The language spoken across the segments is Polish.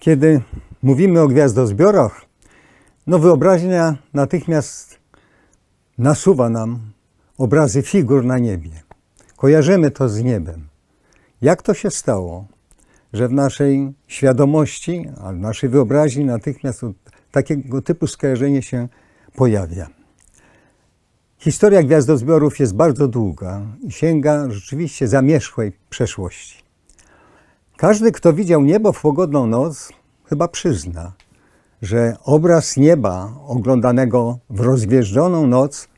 Kiedy mówimy o gwiazdozbiorach, no wyobraźnia natychmiast nasuwa nam obrazy figur na niebie. Kojarzymy to z niebem. Jak to się stało, że w naszej świadomości, a w naszej wyobraźni natychmiast takiego typu skojarzenie się pojawia? Historia gwiazdozbiorów jest bardzo długa i sięga rzeczywiście zamierzchłej przeszłości. Każdy, kto widział niebo w pogodną noc, chyba przyzna, że obraz nieba oglądanego w rozgwieżdżoną noc,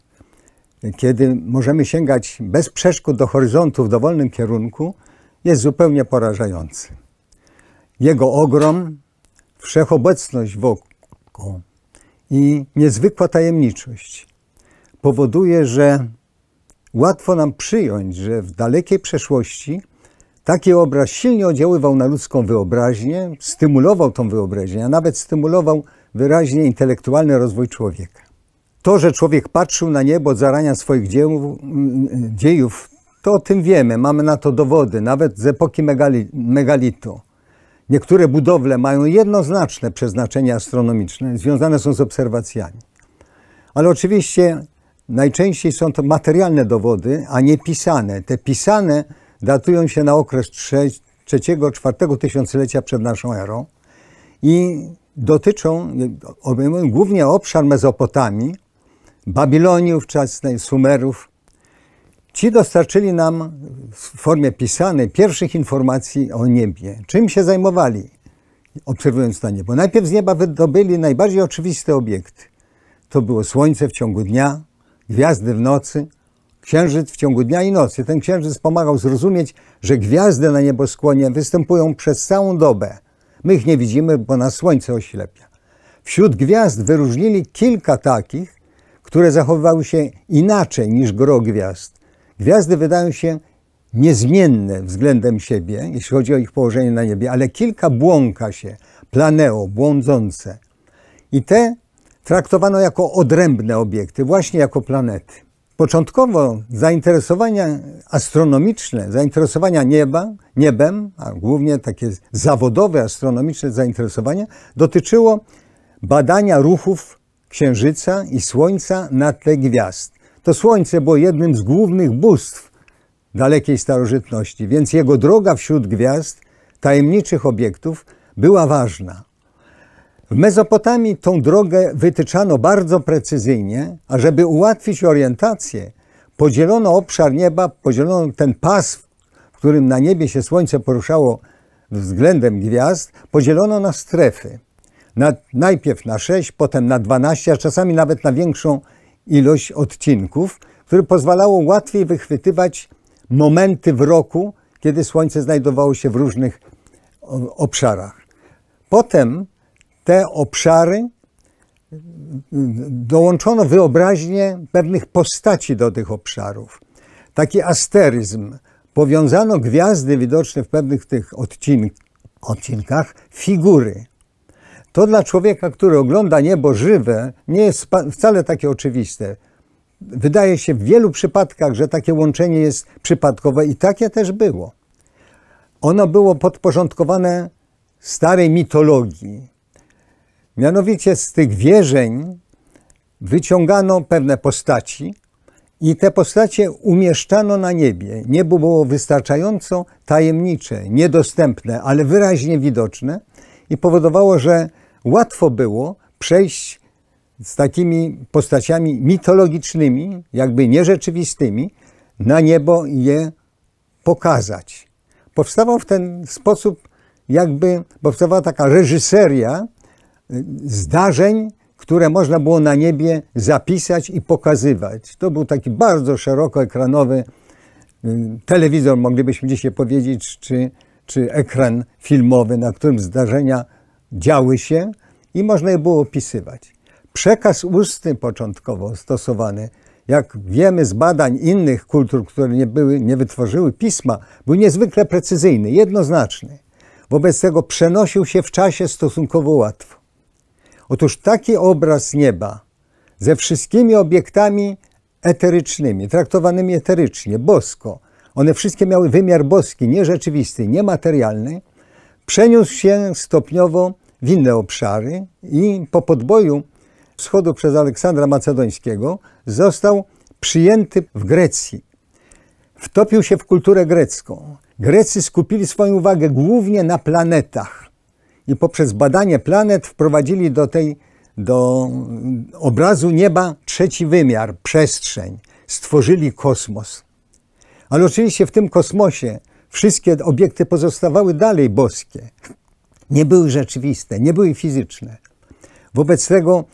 kiedy możemy sięgać bez przeszkód do horyzontu w dowolnym kierunku, jest zupełnie porażający. Jego ogrom, wszechobecność wokół i niezwykła tajemniczość powoduje, że łatwo nam przyjąć, że w dalekiej przeszłości Taki obraz silnie oddziaływał na ludzką wyobraźnię, stymulował tą wyobraźnię, a nawet stymulował wyraźnie intelektualny rozwój człowieka. To, że człowiek patrzył na niebo od zarania swoich dzieł, dziejów, to o tym wiemy, mamy na to dowody, nawet z epoki megali, megalitu. Niektóre budowle mają jednoznaczne przeznaczenie astronomiczne, związane są z obserwacjami. Ale oczywiście najczęściej są to materialne dowody, a nie pisane. Te pisane datują się na okres trzeciego-czwartego tysiąclecia przed naszą erą i dotyczą, obejmują głównie obszar Mezopotamii, Babilonii ówczesnej, Sumerów. Ci dostarczyli nam w formie pisanej pierwszych informacji o niebie. Czym się zajmowali, obserwując to niebo? Najpierw z nieba wydobyli najbardziej oczywiste obiekty. To było słońce w ciągu dnia, gwiazdy w nocy – księżyc w ciągu dnia i nocy. Ten księżyc pomagał zrozumieć, że gwiazdy na nieboskłonie występują przez całą dobę. My ich nie widzimy, bo nas słońce oślepia. Wśród gwiazd wyróżnili kilka takich, które zachowywały się inaczej niż gro gwiazd. Gwiazdy wydają się niezmienne względem siebie, jeśli chodzi o ich położenie na niebie, ale kilka błąka się, planeo, błądzące. I te traktowano jako odrębne obiekty, właśnie jako planety. Początkowo zainteresowania astronomiczne, zainteresowania nieba, niebem, a głównie takie zawodowe astronomiczne zainteresowanie, dotyczyło badania ruchów Księżyca i Słońca na tle gwiazd. To Słońce było jednym z głównych bóstw dalekiej starożytności, więc jego droga wśród gwiazd, tajemniczych obiektów, była ważna. W Mezopotamii tą drogę wytyczano bardzo precyzyjnie, a żeby ułatwić orientację, podzielono obszar nieba, podzielono ten pas, w którym na niebie się słońce poruszało względem gwiazd, podzielono na strefy. Na, najpierw na 6, potem na 12, a czasami nawet na większą ilość odcinków, które pozwalało łatwiej wychwytywać momenty w roku, kiedy słońce znajdowało się w różnych obszarach. Potem te obszary, dołączono wyobraźnię pewnych postaci do tych obszarów. Taki asteryzm. Powiązano gwiazdy widoczne w pewnych tych odcink odcinkach, figury. To dla człowieka, który ogląda niebo żywe, nie jest wcale takie oczywiste. Wydaje się w wielu przypadkach, że takie łączenie jest przypadkowe i takie też było. Ono było podporządkowane starej mitologii, Mianowicie z tych wierzeń wyciągano pewne postaci i te postacie umieszczano na niebie. Niebo było wystarczająco tajemnicze, niedostępne, ale wyraźnie widoczne i powodowało, że łatwo było przejść z takimi postaciami mitologicznymi, jakby nierzeczywistymi, na niebo i je pokazać. Powstawał w ten sposób jakby, powstawała taka reżyseria zdarzeń, które można było na niebie zapisać i pokazywać. To był taki bardzo szeroko ekranowy y, telewizor, moglibyśmy dzisiaj powiedzieć, czy, czy ekran filmowy, na którym zdarzenia działy się i można je było opisywać. Przekaz ustny początkowo stosowany, jak wiemy z badań innych kultur, które nie, były, nie wytworzyły pisma, był niezwykle precyzyjny, jednoznaczny. Wobec tego przenosił się w czasie stosunkowo łatwo. Otóż taki obraz nieba ze wszystkimi obiektami eterycznymi, traktowanymi eterycznie, bosko, one wszystkie miały wymiar boski, nierzeczywisty, niematerialny, przeniósł się stopniowo w inne obszary i po podboju wschodu przez Aleksandra Macedońskiego został przyjęty w Grecji. Wtopił się w kulturę grecką. Grecy skupili swoją uwagę głównie na planetach i poprzez badanie planet wprowadzili do tej do obrazu nieba trzeci wymiar, przestrzeń. Stworzyli kosmos. Ale oczywiście w tym kosmosie wszystkie obiekty pozostawały dalej boskie. Nie były rzeczywiste, nie były fizyczne. Wobec tego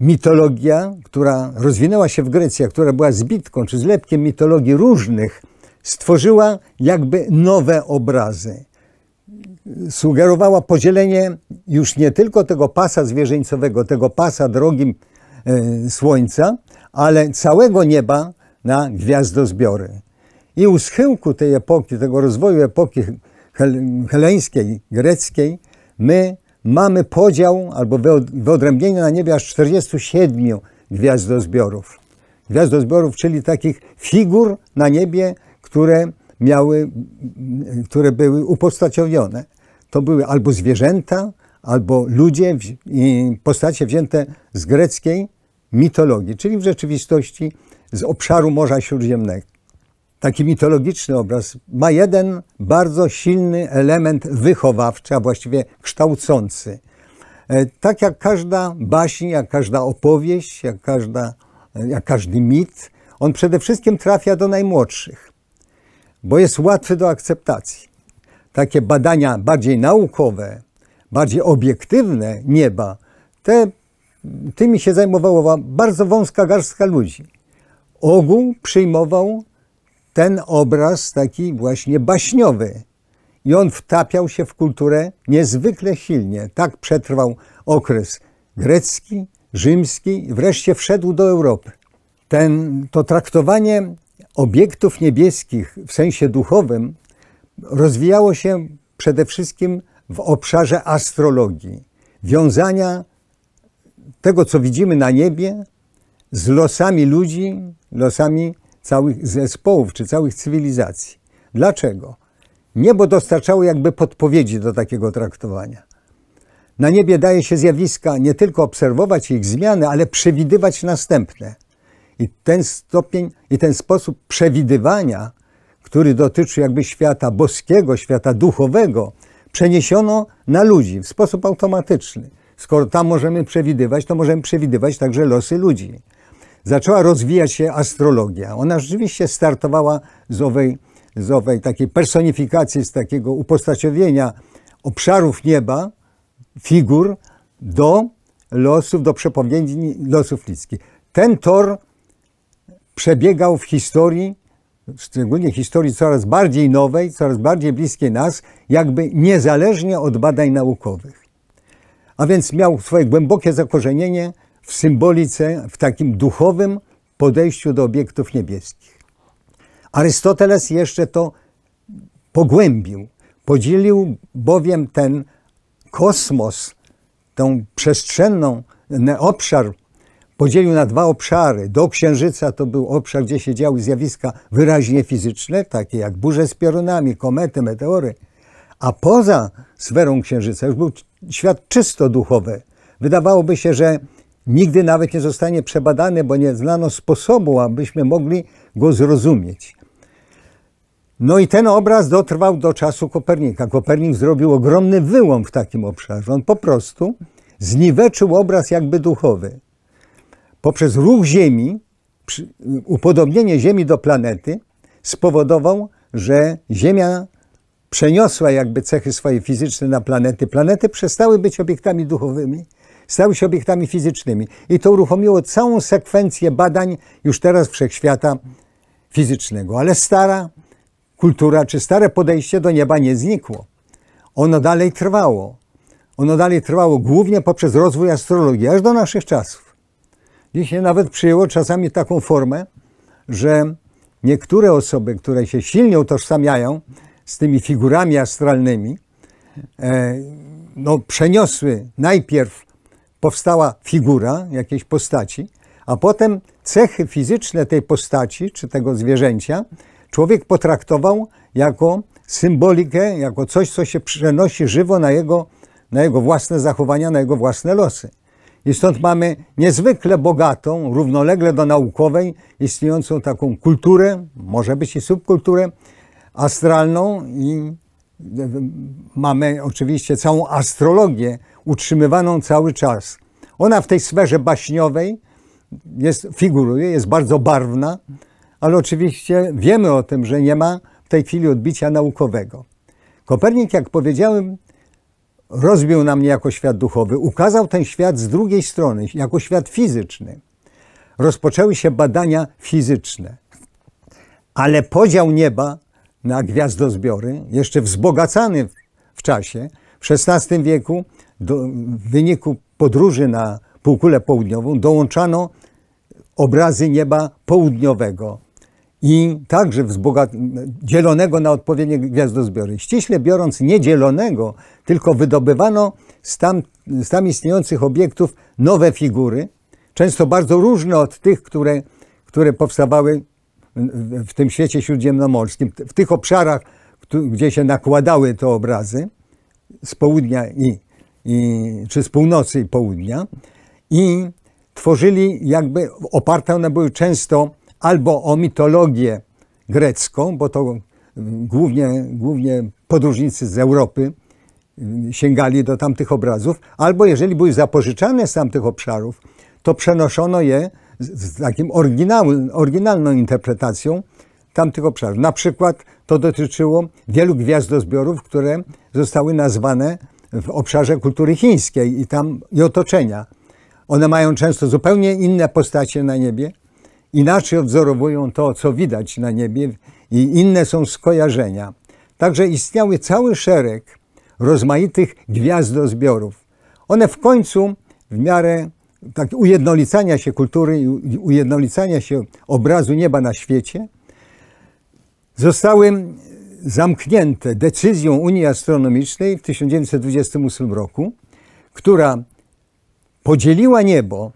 mitologia, która rozwinęła się w Grecji, która była zbitką czy zlepkiem mitologii różnych, stworzyła jakby nowe obrazy sugerowała podzielenie już nie tylko tego pasa zwierzyńcowego, tego pasa drogim e, Słońca, ale całego nieba na gwiazdozbiory. I u schyłku tej epoki, tego rozwoju epoki heleńskiej, greckiej, my mamy podział albo wyodrębnienie na niebie aż 47 gwiazdozbiorów. Gwiazdozbiorów, czyli takich figur na niebie, które miały, które były upostacione to były albo zwierzęta, albo ludzie, postacie wzięte z greckiej mitologii, czyli w rzeczywistości z obszaru Morza Śródziemnego. Taki mitologiczny obraz ma jeden bardzo silny element wychowawczy, a właściwie kształcący. E, tak jak każda baśń, jak każda opowieść, jak, każda, e, jak każdy mit, on przede wszystkim trafia do najmłodszych, bo jest łatwy do akceptacji takie badania bardziej naukowe, bardziej obiektywne nieba, te, tymi się zajmowała bardzo wąska garstka ludzi. Ogół przyjmował ten obraz taki właśnie baśniowy. I on wtapiał się w kulturę niezwykle silnie. Tak przetrwał okres grecki, rzymski i wreszcie wszedł do Europy. Ten, to traktowanie obiektów niebieskich w sensie duchowym rozwijało się przede wszystkim w obszarze astrologii, wiązania tego, co widzimy na niebie, z losami ludzi, losami całych zespołów czy całych cywilizacji. Dlaczego? Niebo dostarczało jakby podpowiedzi do takiego traktowania. Na niebie daje się zjawiska nie tylko obserwować ich zmiany, ale przewidywać następne. I ten stopień i ten sposób przewidywania który dotyczy jakby świata boskiego, świata duchowego, przeniesiono na ludzi w sposób automatyczny. Skoro tam możemy przewidywać, to możemy przewidywać także losy ludzi. Zaczęła rozwijać się astrologia. Ona rzeczywiście startowała z owej, z owej takiej personifikacji, z takiego upostaciowienia obszarów nieba, figur, do losów, do przepowiedni losów ludzkich. Ten tor przebiegał w historii szczególnie historii coraz bardziej nowej, coraz bardziej bliskiej nas, jakby niezależnie od badań naukowych. A więc miał swoje głębokie zakorzenienie w symbolice, w takim duchowym podejściu do obiektów niebieskich. Arystoteles jeszcze to pogłębił. Podzielił bowiem ten kosmos, tą przestrzenną obszar podzielił na dwa obszary. Do Księżyca to był obszar, gdzie się działy zjawiska wyraźnie fizyczne, takie jak burze z piorunami, komety, meteory. A poza sferą Księżyca już był świat czysto duchowy. Wydawałoby się, że nigdy nawet nie zostanie przebadany, bo nie znano sposobu, abyśmy mogli go zrozumieć. No i ten obraz dotrwał do czasu Kopernika. Kopernik zrobił ogromny wyłom w takim obszarze. On po prostu zniweczył obraz jakby duchowy poprzez ruch Ziemi, upodobnienie Ziemi do planety, spowodował, że Ziemia przeniosła jakby cechy swoje fizyczne na planety. Planety przestały być obiektami duchowymi, stały się obiektami fizycznymi. I to uruchomiło całą sekwencję badań już teraz wszechświata fizycznego. Ale stara kultura czy stare podejście do nieba nie znikło. Ono dalej trwało. Ono dalej trwało głównie poprzez rozwój astrologii, aż do naszych czasów. Dzisiaj nawet przyjęło czasami taką formę, że niektóre osoby, które się silnie utożsamiają z tymi figurami astralnymi, e, no, przeniosły najpierw powstała figura jakiejś postaci, a potem cechy fizyczne tej postaci czy tego zwierzęcia człowiek potraktował jako symbolikę, jako coś, co się przenosi żywo na jego, na jego własne zachowania, na jego własne losy. I stąd mamy niezwykle bogatą, równolegle do naukowej, istniejącą taką kulturę, może być i subkulturę astralną i e, mamy oczywiście całą astrologię utrzymywaną cały czas. Ona w tej sferze baśniowej jest, figuruje, jest bardzo barwna, ale oczywiście wiemy o tym, że nie ma w tej chwili odbicia naukowego. Kopernik, jak powiedziałem, rozbił na mnie jako świat duchowy, ukazał ten świat z drugiej strony, jako świat fizyczny. Rozpoczęły się badania fizyczne, ale podział nieba na gwiazdozbiory, jeszcze wzbogacany w czasie, w XVI wieku, do, w wyniku podróży na półkulę południową, dołączano obrazy nieba południowego, i także dzielonego na odpowiednie gwiazdozbiory. Ściśle biorąc, nie dzielonego, tylko wydobywano z tam, z tam istniejących obiektów nowe figury, często bardzo różne od tych, które, które powstawały w tym świecie śródziemnomorskim, w tych obszarach, gdzie się nakładały te obrazy z południa i, i czy z północy i południa i tworzyli jakby, oparte one były często albo o mitologię grecką, bo to głównie, głównie podróżnicy z Europy mm, sięgali do tamtych obrazów, albo jeżeli były zapożyczane z tamtych obszarów, to przenoszono je z, z takim oryginalną interpretacją tamtych obszarów. Na przykład to dotyczyło wielu gwiazdozbiorów, które zostały nazwane w obszarze kultury chińskiej i tam i otoczenia. One mają często zupełnie inne postacie na niebie, inaczej odzorowują to, co widać na niebie i inne są skojarzenia. Także istniały cały szereg rozmaitych gwiazdozbiorów. One w końcu w miarę tak, ujednolicania się kultury i ujednolicania się obrazu nieba na świecie zostały zamknięte decyzją Unii Astronomicznej w 1928 roku, która podzieliła niebo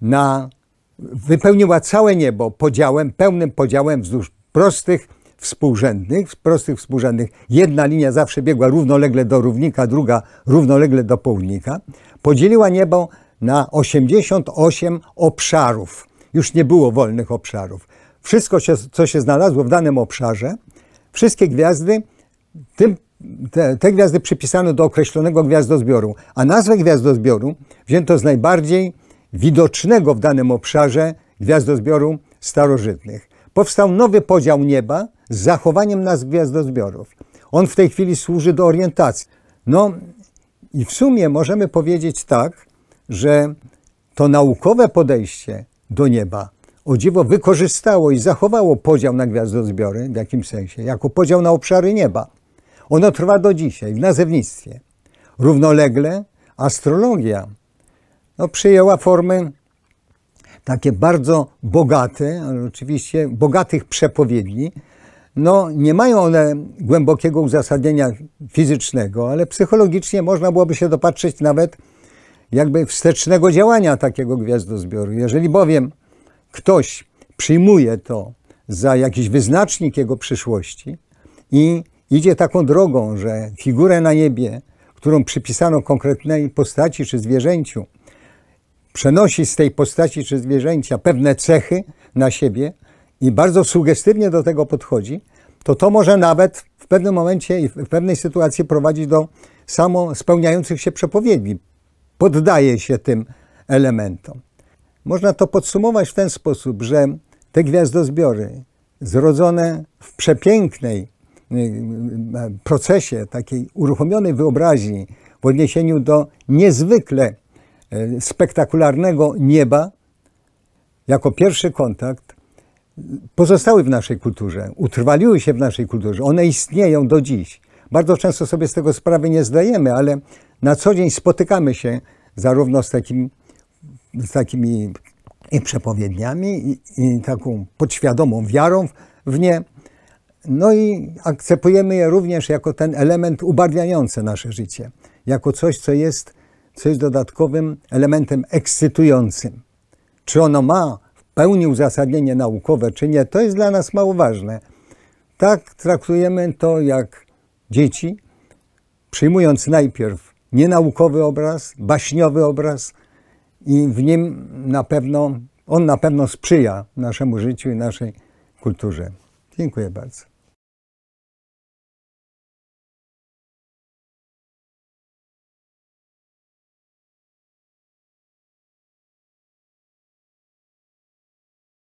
na wypełniła całe niebo podziałem, pełnym podziałem wzdłuż prostych współrzędnych, prostych współrzędnych. Jedna linia zawsze biegła równolegle do równika, druga równolegle do południka. Podzieliła niebo na 88 obszarów. Już nie było wolnych obszarów. Wszystko, co się znalazło w danym obszarze, wszystkie gwiazdy, tym, te, te gwiazdy przypisano do określonego gwiazdozbioru, a nazwę gwiazdozbioru wzięto z najbardziej widocznego w danym obszarze gwiazdozbioru starożytnych. Powstał nowy podział nieba z zachowaniem nazw gwiazdozbiorów. On w tej chwili służy do orientacji. No i w sumie możemy powiedzieć tak, że to naukowe podejście do nieba o dziwo wykorzystało i zachowało podział na gwiazdozbiory w jakimś sensie, jako podział na obszary nieba. Ono trwa do dzisiaj w nazewnictwie. Równolegle astrologia no, przyjęła formy takie bardzo bogate, ale oczywiście bogatych przepowiedni. No, nie mają one głębokiego uzasadnienia fizycznego, ale psychologicznie można byłoby się dopatrzyć nawet jakby wstecznego działania takiego gwiazdozbioru. Jeżeli bowiem ktoś przyjmuje to za jakiś wyznacznik jego przyszłości i idzie taką drogą, że figurę na niebie, którą przypisano konkretnej postaci czy zwierzęciu, przenosi z tej postaci czy zwierzęcia pewne cechy na siebie i bardzo sugestywnie do tego podchodzi, to to może nawet w pewnym momencie i w pewnej sytuacji prowadzić do samo spełniających się przepowiedni. Poddaje się tym elementom. Można to podsumować w ten sposób, że te gwiazdozbiory zrodzone w przepięknej y, y, y, procesie takiej uruchomionej wyobraźni w odniesieniu do niezwykle E, spektakularnego nieba jako pierwszy kontakt pozostały w naszej kulturze, utrwaliły się w naszej kulturze. One istnieją do dziś. Bardzo często sobie z tego sprawy nie zdajemy, ale na co dzień spotykamy się zarówno z, takim, z takimi przepowiedniami i, i taką podświadomą wiarą w nie. No i akceptujemy je również jako ten element ubarwiający nasze życie, jako coś, co jest co jest dodatkowym elementem ekscytującym. Czy ono ma w pełni uzasadnienie naukowe, czy nie, to jest dla nas mało ważne. Tak traktujemy to jak dzieci, przyjmując najpierw nienaukowy obraz, baśniowy obraz i w nim na pewno, on na pewno sprzyja naszemu życiu i naszej kulturze. Dziękuję bardzo.